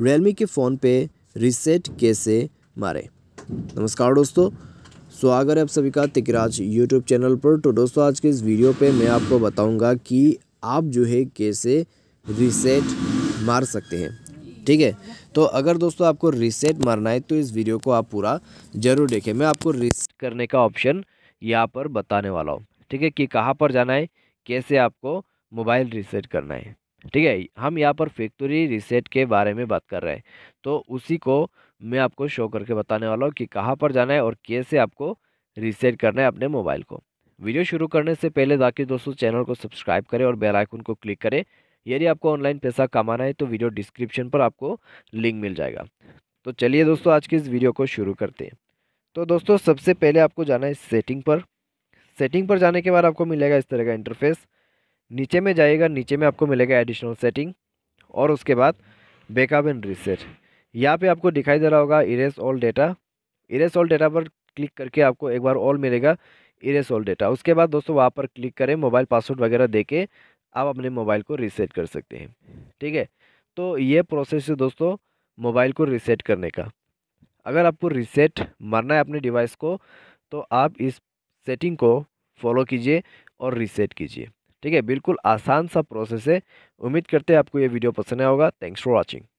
Realme के phone पे reset कैसे मारें नमस्कार दोस्तों स्वागत है आप सभी का तिकराज यूट्यूब चैनल पर तो दोस्तों आज के इस वीडियो पे मैं आपको बताऊंगा कि आप जो है कैसे रिसेट मार सकते हैं ठीक है तो अगर दोस्तों आपको रिसेट मारना है तो इस वीडियो को आप पूरा ज़रूर देखें मैं आपको रिसेट करने का ऑप्शन यहाँ पर बताने वाला हूँ ठीक है कि कहाँ पर जाना है कैसे आपको मोबाइल रिसेट करना है ठीक है हम यहाँ पर फैक्ट्री रिसेट के बारे में बात कर रहे हैं तो उसी को मैं आपको शो करके बताने वाला हूँ कि कहाँ पर जाना है और कैसे आपको रिसेट करना है अपने मोबाइल को वीडियो शुरू करने से पहले बाकी दोस्तों चैनल को सब्सक्राइब करें और बेल आइकन को क्लिक करें यदि आपको ऑनलाइन पैसा कमाना है तो वीडियो डिस्क्रिप्शन पर आपको लिंक मिल जाएगा तो चलिए दोस्तों आज की इस वीडियो को शुरू करते हैं तो दोस्तों सबसे पहले आपको जाना है सेटिंग पर सेटिंग पर जाने के बाद आपको मिलेगा इस तरह का इंटरफेस नीचे में जाइएगा नीचे में आपको मिलेगा एडिशनल सेटिंग और उसके बाद बैकअप एंड रीसेट यहाँ पे आपको दिखाई दे रहा होगा erase all data erase all data पर क्लिक करके आपको एक बार ऑल मिलेगा इरेस ऑल डेटा उसके बाद दोस्तों वहाँ पर क्लिक करें मोबाइल पासवर्ड वगैरह दे के आप अपने मोबाइल को रीसेट कर सकते हैं ठीक है तो ये प्रोसेस है दोस्तों मोबाइल को रीसेट करने का अगर आपको रीसेट मरना है अपने डिवाइस को तो आप इस सेटिंग को फॉलो कीजिए और रीसेट कीजिए ठीक है बिल्कुल आसान सा प्रोसेस है उम्मीद करते हैं आपको ये वीडियो पसंद आया होगा थैंक्स फॉर वॉचिंग